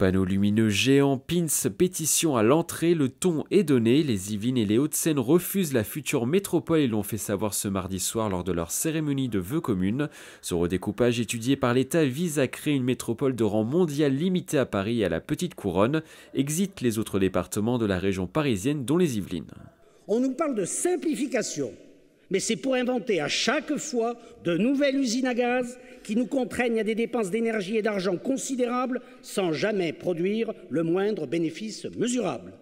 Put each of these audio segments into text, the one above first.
Panneaux lumineux géants, pins, pétition à l'entrée, le ton est donné. Les Yvelines et les Hauts-de-Seine refusent la future métropole et l'ont fait savoir ce mardi soir lors de leur cérémonie de vœux communes. Ce redécoupage étudié par l'État vise à créer une métropole de rang mondial limitée à Paris et à la Petite Couronne. Exit les autres départements de la région parisienne, dont les Yvelines. On nous parle de simplification mais c'est pour inventer à chaque fois de nouvelles usines à gaz qui nous contraignent à des dépenses d'énergie et d'argent considérables sans jamais produire le moindre bénéfice mesurable.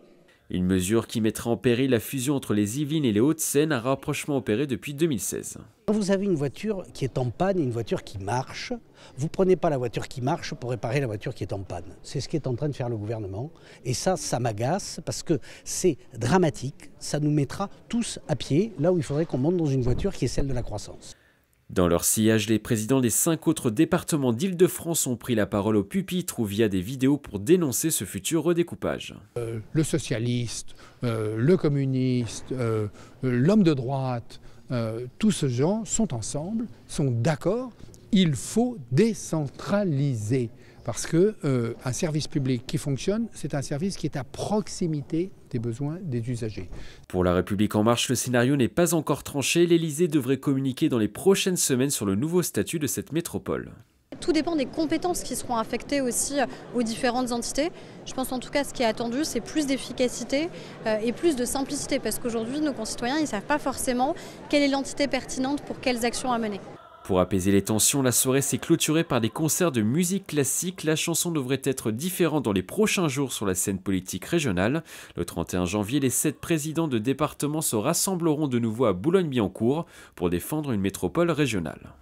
Une mesure qui mettra en péril la fusion entre les Yvelines et les Hauts-de-Seine, un rapprochement opéré depuis 2016. Quand vous avez une voiture qui est en panne et une voiture qui marche, vous ne prenez pas la voiture qui marche pour réparer la voiture qui est en panne. C'est ce qui est en train de faire le gouvernement. Et ça, ça m'agace parce que c'est dramatique. Ça nous mettra tous à pied là où il faudrait qu'on monte dans une voiture qui est celle de la croissance. Dans leur sillage, les présidents des cinq autres départements d'Île-de-France ont pris la parole au pupitre ou via des vidéos pour dénoncer ce futur redécoupage. Euh, le socialiste, euh, le communiste, euh, l'homme de droite, tous ces gens sont ensemble, sont d'accord il faut décentraliser parce qu'un euh, service public qui fonctionne, c'est un service qui est à proximité des besoins des usagers. Pour La République en marche, le scénario n'est pas encore tranché. L'Élysée devrait communiquer dans les prochaines semaines sur le nouveau statut de cette métropole. Tout dépend des compétences qui seront affectées aussi euh, aux différentes entités. Je pense en tout cas ce qui est attendu, c'est plus d'efficacité euh, et plus de simplicité, parce qu'aujourd'hui, nos concitoyens, ne savent pas forcément quelle est l'entité pertinente pour quelles actions à mener. Pour apaiser les tensions, la soirée s'est clôturée par des concerts de musique classique. La chanson devrait être différente dans les prochains jours sur la scène politique régionale. Le 31 janvier, les sept présidents de département se rassembleront de nouveau à Boulogne-Billancourt pour défendre une métropole régionale.